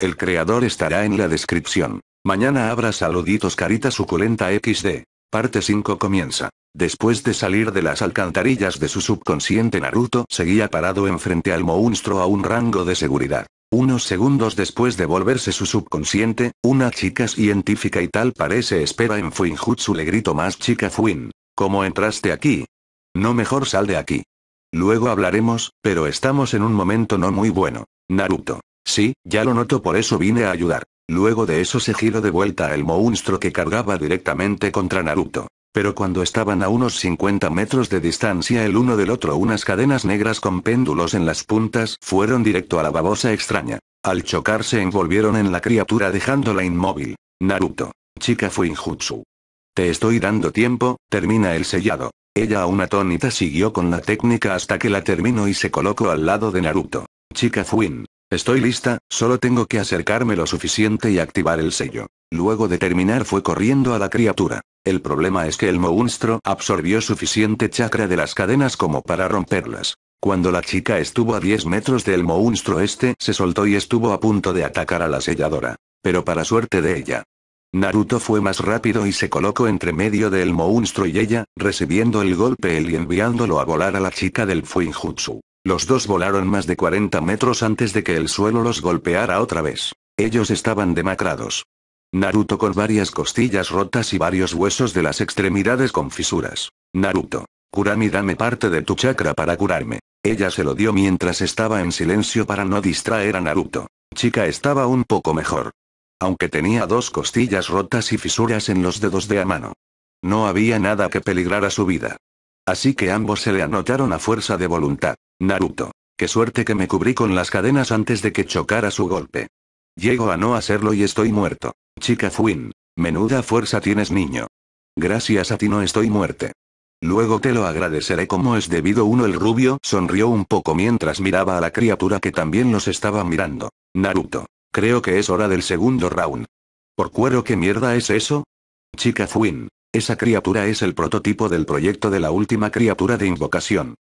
El creador estará en la descripción. Mañana habrá saluditos carita suculenta XD. Parte 5 comienza. Después de salir de las alcantarillas de su subconsciente Naruto seguía parado enfrente al monstruo a un rango de seguridad. Unos segundos después de volverse su subconsciente, una chica científica y tal parece espera en Fuinjutsu le grito más chica Fuin. ¿Cómo entraste aquí? No mejor sal de aquí. Luego hablaremos, pero estamos en un momento no muy bueno. Naruto. Sí, ya lo noto por eso vine a ayudar. Luego de eso se giró de vuelta el monstruo que cargaba directamente contra Naruto. Pero cuando estaban a unos 50 metros de distancia el uno del otro unas cadenas negras con péndulos en las puntas fueron directo a la babosa extraña. Al chocar se envolvieron en la criatura dejándola inmóvil. Naruto. Chica jutsu. Te estoy dando tiempo, termina el sellado. Ella una atónita siguió con la técnica hasta que la terminó y se colocó al lado de Naruto. Chica Fuin. Estoy lista, solo tengo que acercarme lo suficiente y activar el sello. Luego de terminar fue corriendo a la criatura. El problema es que el monstruo absorbió suficiente chakra de las cadenas como para romperlas. Cuando la chica estuvo a 10 metros del monstruo este se soltó y estuvo a punto de atacar a la selladora. Pero para suerte de ella. Naruto fue más rápido y se colocó entre medio del monstruo y ella, recibiendo el golpe él y enviándolo a volar a la chica del Fuinjutsu. Los dos volaron más de 40 metros antes de que el suelo los golpeara otra vez. Ellos estaban demacrados. Naruto con varias costillas rotas y varios huesos de las extremidades con fisuras. Naruto. Kurami dame parte de tu chakra para curarme. Ella se lo dio mientras estaba en silencio para no distraer a Naruto. Chica estaba un poco mejor. Aunque tenía dos costillas rotas y fisuras en los dedos de a mano. No había nada que peligrara su vida. Así que ambos se le anotaron a fuerza de voluntad. Naruto. Qué suerte que me cubrí con las cadenas antes de que chocara su golpe. Llego a no hacerlo y estoy muerto. Chica Fuin. Menuda fuerza tienes niño. Gracias a ti no estoy muerte. Luego te lo agradeceré como es debido uno el rubio sonrió un poco mientras miraba a la criatura que también los estaba mirando. Naruto. Creo que es hora del segundo round. ¿Por cuero qué mierda es eso? Chica Fuin. Esa criatura es el prototipo del proyecto de la última criatura de invocación.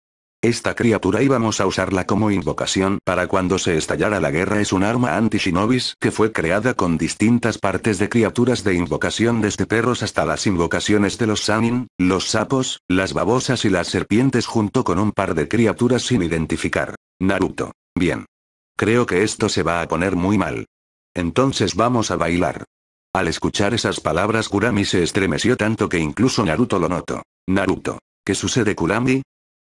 Esta criatura íbamos a usarla como invocación para cuando se estallara la guerra es un arma anti-shinobis que fue creada con distintas partes de criaturas de invocación desde perros hasta las invocaciones de los sanin, los sapos, las babosas y las serpientes junto con un par de criaturas sin identificar. Naruto. Bien. Creo que esto se va a poner muy mal. Entonces vamos a bailar. Al escuchar esas palabras Kurami se estremeció tanto que incluso Naruto lo notó. Naruto. ¿Qué sucede Kurami?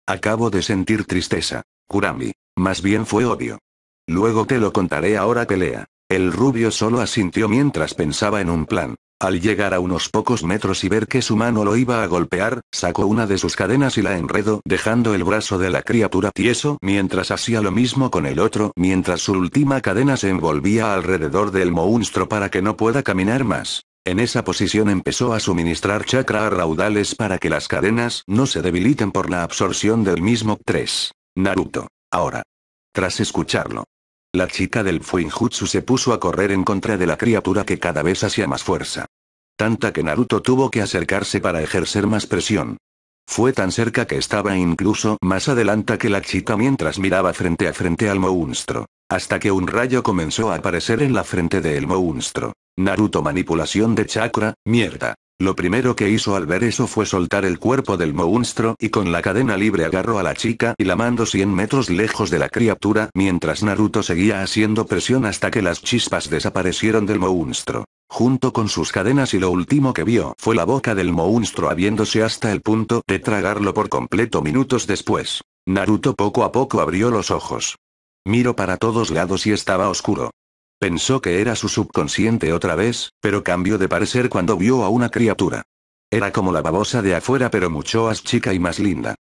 Acabo de sentir tristeza. Kurami. Más bien fue odio. Luego te lo contaré ahora pelea. El rubio solo asintió mientras pensaba en un plan. Al llegar a unos pocos metros y ver que su mano lo iba a golpear, sacó una de sus cadenas y la enredó, dejando el brazo de la criatura tieso mientras hacía lo mismo con el otro, mientras su última cadena se envolvía alrededor del monstruo para que no pueda caminar más. En esa posición empezó a suministrar chakra a raudales para que las cadenas no se debiliten por la absorción del mismo 3. Naruto. Ahora. Tras escucharlo. La chica del Fuinjutsu se puso a correr en contra de la criatura que cada vez hacía más fuerza. Tanta que Naruto tuvo que acercarse para ejercer más presión. Fue tan cerca que estaba incluso más adelante que la chica mientras miraba frente a frente al monstruo, hasta que un rayo comenzó a aparecer en la frente del monstruo. Naruto manipulación de chakra, mierda. Lo primero que hizo al ver eso fue soltar el cuerpo del monstruo y con la cadena libre agarró a la chica y la mandó 100 metros lejos de la criatura mientras Naruto seguía haciendo presión hasta que las chispas desaparecieron del monstruo. Junto con sus cadenas y lo último que vio fue la boca del monstruo habiéndose hasta el punto de tragarlo por completo minutos después. Naruto poco a poco abrió los ojos. Miro para todos lados y estaba oscuro. Pensó que era su subconsciente otra vez, pero cambió de parecer cuando vio a una criatura. Era como la babosa de afuera pero mucho más chica y más linda.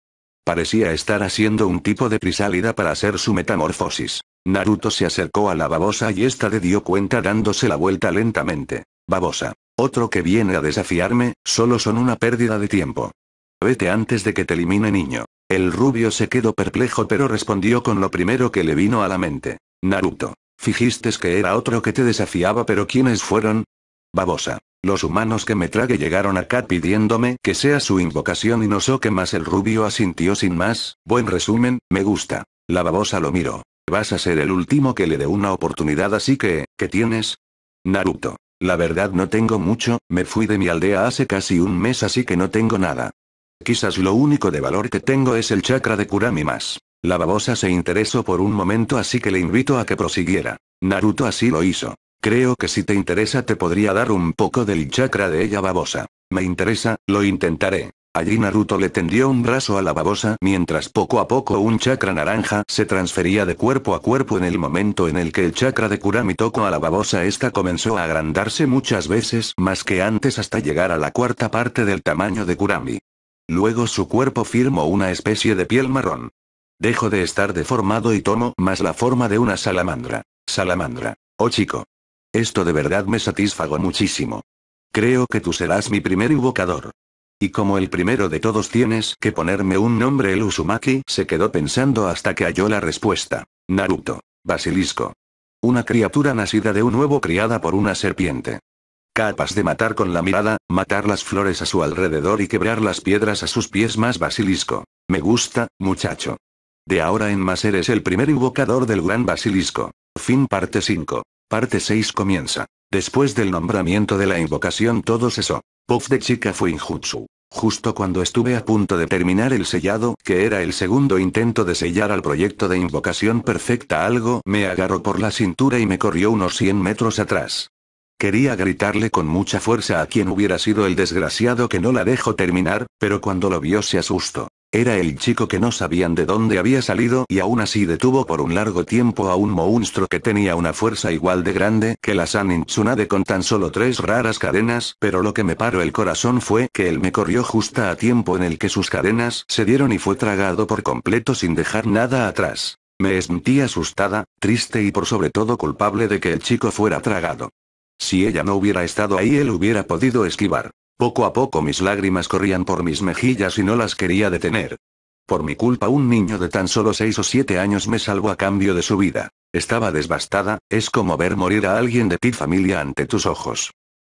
Parecía estar haciendo un tipo de crisálida para hacer su metamorfosis. Naruto se acercó a la babosa y esta le dio cuenta dándose la vuelta lentamente. Babosa. Otro que viene a desafiarme, solo son una pérdida de tiempo. Vete antes de que te elimine niño. El rubio se quedó perplejo pero respondió con lo primero que le vino a la mente. Naruto. Fijistes que era otro que te desafiaba, pero ¿quiénes fueron? Babosa. Los humanos que me trague llegaron acá pidiéndome que sea su invocación y no qué más el rubio asintió sin más, buen resumen, me gusta. La babosa lo miro. Vas a ser el último que le dé una oportunidad así que, ¿qué tienes? Naruto. La verdad no tengo mucho, me fui de mi aldea hace casi un mes así que no tengo nada. Quizás lo único de valor que tengo es el chakra de Kurami más. La babosa se interesó por un momento así que le invito a que prosiguiera. Naruto así lo hizo. Creo que si te interesa te podría dar un poco del chakra de ella babosa. Me interesa, lo intentaré. Allí Naruto le tendió un brazo a la babosa mientras poco a poco un chakra naranja se transfería de cuerpo a cuerpo en el momento en el que el chakra de Kurami tocó a la babosa esta comenzó a agrandarse muchas veces más que antes hasta llegar a la cuarta parte del tamaño de Kurami. Luego su cuerpo firmó una especie de piel marrón. Dejo de estar deformado y tomo más la forma de una salamandra. Salamandra. Oh chico. Esto de verdad me satisfago muchísimo. Creo que tú serás mi primer invocador. Y como el primero de todos tienes que ponerme un nombre, el Usumaki se quedó pensando hasta que halló la respuesta. Naruto. Basilisco. Una criatura nacida de un huevo criada por una serpiente. Capaz de matar con la mirada, matar las flores a su alrededor y quebrar las piedras a sus pies más basilisco. Me gusta, muchacho. De ahora en más eres el primer invocador del gran basilisco. Fin parte 5. Parte 6 comienza. Después del nombramiento de la invocación todo eso. Puff de chica fue injutsu. Justo cuando estuve a punto de terminar el sellado, que era el segundo intento de sellar al proyecto de invocación perfecta algo, me agarró por la cintura y me corrió unos 100 metros atrás. Quería gritarle con mucha fuerza a quien hubiera sido el desgraciado que no la dejó terminar, pero cuando lo vio se asustó. Era el chico que no sabían de dónde había salido y aún así detuvo por un largo tiempo a un monstruo que tenía una fuerza igual de grande que la Sanin Tsunade con tan solo tres raras cadenas, pero lo que me paró el corazón fue que él me corrió justo a tiempo en el que sus cadenas se dieron y fue tragado por completo sin dejar nada atrás. Me sentí asustada, triste y por sobre todo culpable de que el chico fuera tragado. Si ella no hubiera estado ahí él hubiera podido esquivar. Poco a poco mis lágrimas corrían por mis mejillas y no las quería detener. Por mi culpa un niño de tan solo 6 o 7 años me salvó a cambio de su vida. Estaba desbastada, es como ver morir a alguien de ti familia ante tus ojos.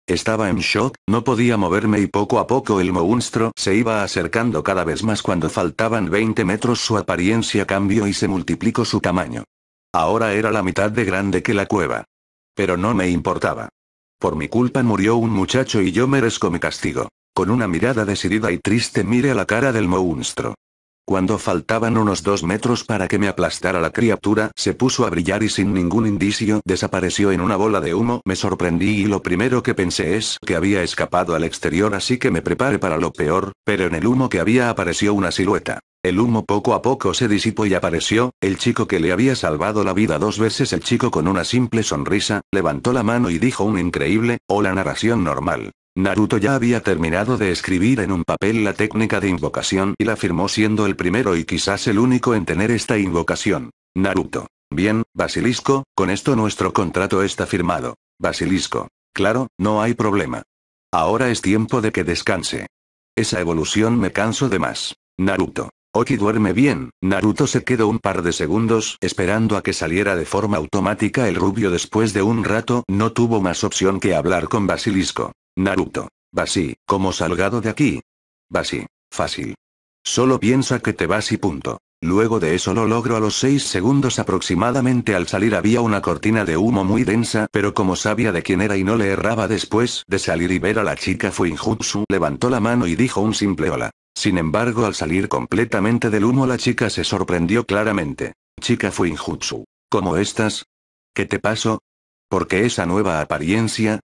Estaba en shock, no podía moverme y poco a poco el monstruo se iba acercando cada vez más cuando faltaban 20 metros su apariencia cambió y se multiplicó su tamaño. Ahora era la mitad de grande que la cueva. Pero no me importaba. Por mi culpa murió un muchacho y yo merezco mi castigo. Con una mirada decidida y triste mire a la cara del monstruo. Cuando faltaban unos dos metros para que me aplastara la criatura, se puso a brillar y sin ningún indicio desapareció en una bola de humo. Me sorprendí y lo primero que pensé es que había escapado al exterior así que me preparé para lo peor, pero en el humo que había apareció una silueta. El humo poco a poco se disipó y apareció, el chico que le había salvado la vida dos veces. El chico con una simple sonrisa, levantó la mano y dijo un increíble, hola narración normal. Naruto ya había terminado de escribir en un papel la técnica de invocación y la firmó siendo el primero y quizás el único en tener esta invocación. Naruto. Bien, Basilisco, con esto nuestro contrato está firmado. Basilisco. Claro, no hay problema. Ahora es tiempo de que descanse. Esa evolución me canso de más. Naruto. Oki duerme bien, Naruto se quedó un par de segundos esperando a que saliera de forma automática el rubio después de un rato no tuvo más opción que hablar con Basilisco. Naruto. Basi, como salgado de aquí? Basi. Fácil. Solo piensa que te vas y punto. Luego de eso lo logro a los 6 segundos aproximadamente al salir había una cortina de humo muy densa pero como sabía de quién era y no le erraba después de salir y ver a la chica Fuinjutsu levantó la mano y dijo un simple hola. Sin embargo al salir completamente del humo la chica se sorprendió claramente. Chica Fuinjutsu. ¿Cómo estás? ¿Qué te pasó? Porque esa nueva apariencia?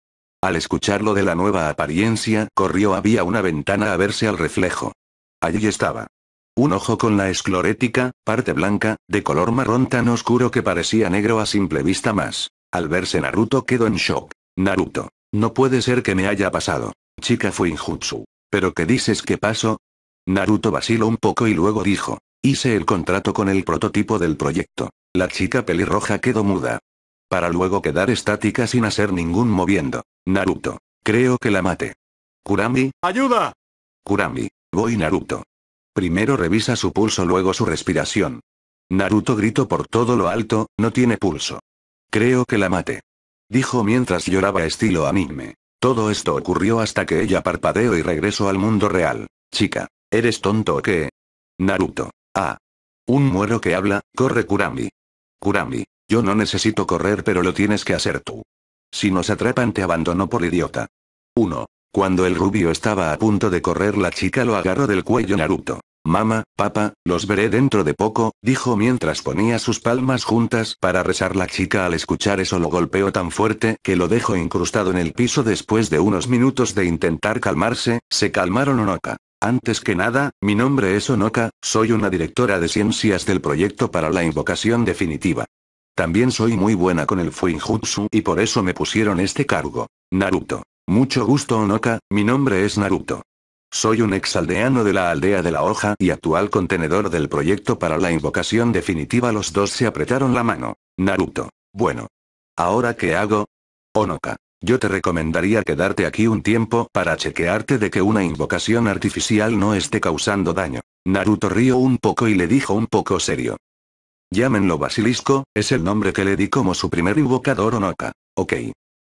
Al escuchar lo de la nueva apariencia, corrió había una ventana a verse al reflejo. Allí estaba. Un ojo con la esclorética, parte blanca, de color marrón tan oscuro que parecía negro a simple vista más. Al verse Naruto quedó en shock. Naruto. No puede ser que me haya pasado. Chica Injutsu. ¿Pero qué dices que pasó? Naruto vaciló un poco y luego dijo. Hice el contrato con el prototipo del proyecto. La chica pelirroja quedó muda. Para luego quedar estática sin hacer ningún moviendo. Naruto. Creo que la mate. Kurami. ¡Ayuda! Kurami. Voy Naruto. Primero revisa su pulso luego su respiración. Naruto gritó por todo lo alto, no tiene pulso. Creo que la mate. Dijo mientras lloraba estilo anime. Todo esto ocurrió hasta que ella parpadeó y regresó al mundo real. Chica. ¿Eres tonto o qué? Naruto. Ah. Un muero que habla, corre Kurami. Kurami. Yo no necesito correr pero lo tienes que hacer tú. Si nos atrapan te abandono por idiota. 1. Cuando el rubio estaba a punto de correr la chica lo agarró del cuello Naruto. Mama, papá, los veré dentro de poco, dijo mientras ponía sus palmas juntas para rezar la chica al escuchar eso lo golpeó tan fuerte que lo dejó incrustado en el piso después de unos minutos de intentar calmarse, se calmaron Onoka. Antes que nada, mi nombre es Onoka, soy una directora de ciencias del proyecto para la invocación definitiva. También soy muy buena con el Fuinjutsu y por eso me pusieron este cargo. Naruto. Mucho gusto Onoka, mi nombre es Naruto. Soy un ex aldeano de la aldea de la hoja y actual contenedor del proyecto para la invocación definitiva. Los dos se apretaron la mano. Naruto. Bueno. ¿Ahora qué hago? Onoka. Yo te recomendaría quedarte aquí un tiempo para chequearte de que una invocación artificial no esté causando daño. Naruto rió un poco y le dijo un poco serio. Llámenlo basilisco, es el nombre que le di como su primer invocador Onoka. Ok.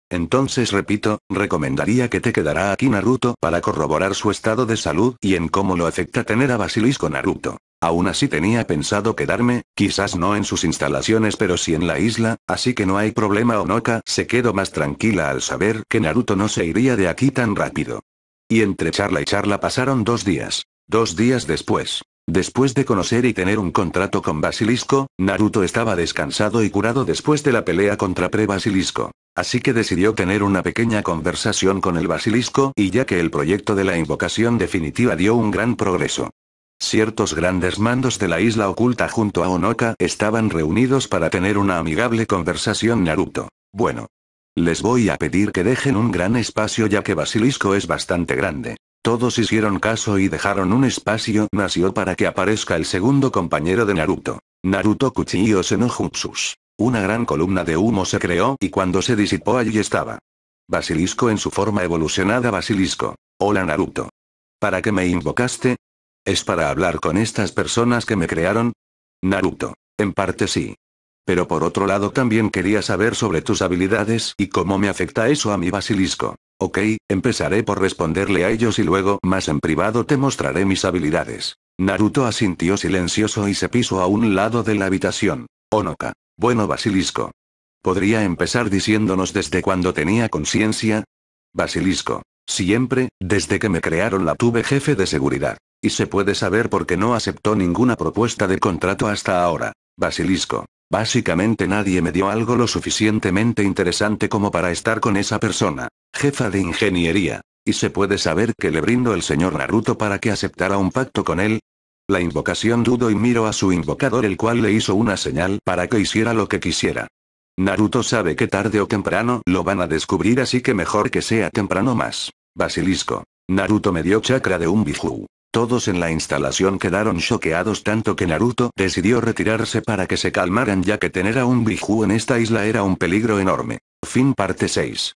Entonces repito, recomendaría que te quedara aquí Naruto para corroborar su estado de salud y en cómo lo afecta tener a Basilisco Naruto. Aún así tenía pensado quedarme, quizás no en sus instalaciones pero sí en la isla, así que no hay problema Onoka se quedó más tranquila al saber que Naruto no se iría de aquí tan rápido. Y entre charla y charla pasaron dos días. Dos días después. Después de conocer y tener un contrato con Basilisco, Naruto estaba descansado y curado después de la pelea contra Pre-Basilisco. Así que decidió tener una pequeña conversación con el Basilisco y ya que el proyecto de la invocación definitiva dio un gran progreso. Ciertos grandes mandos de la isla oculta junto a Onoka estaban reunidos para tener una amigable conversación Naruto. Bueno. Les voy a pedir que dejen un gran espacio ya que Basilisco es bastante grande. Todos hicieron caso y dejaron un espacio Nació para que aparezca el segundo compañero de Naruto. Naruto Kuchiyo Senojutsus. Una gran columna de humo se creó y cuando se disipó allí estaba. Basilisco en su forma evolucionada Basilisco. Hola Naruto. ¿Para qué me invocaste? ¿Es para hablar con estas personas que me crearon? Naruto. En parte sí. Pero por otro lado también quería saber sobre tus habilidades y cómo me afecta eso a mi Basilisco. Ok, empezaré por responderle a ellos y luego más en privado te mostraré mis habilidades. Naruto asintió silencioso y se piso a un lado de la habitación. Onoka. Bueno Basilisco. Podría empezar diciéndonos desde cuando tenía conciencia. Basilisco. Siempre, desde que me crearon la tuve jefe de seguridad. Y se puede saber por qué no aceptó ninguna propuesta de contrato hasta ahora. Basilisco. Básicamente nadie me dio algo lo suficientemente interesante como para estar con esa persona. Jefa de ingeniería. ¿Y se puede saber que le brindo el señor Naruto para que aceptara un pacto con él? La invocación dudo y miro a su invocador el cual le hizo una señal para que hiciera lo que quisiera. Naruto sabe que tarde o temprano lo van a descubrir así que mejor que sea temprano más. Basilisco. Naruto me dio chakra de un biju. Todos en la instalación quedaron choqueados tanto que Naruto decidió retirarse para que se calmaran ya que tener a un Biju en esta isla era un peligro enorme. Fin parte 6.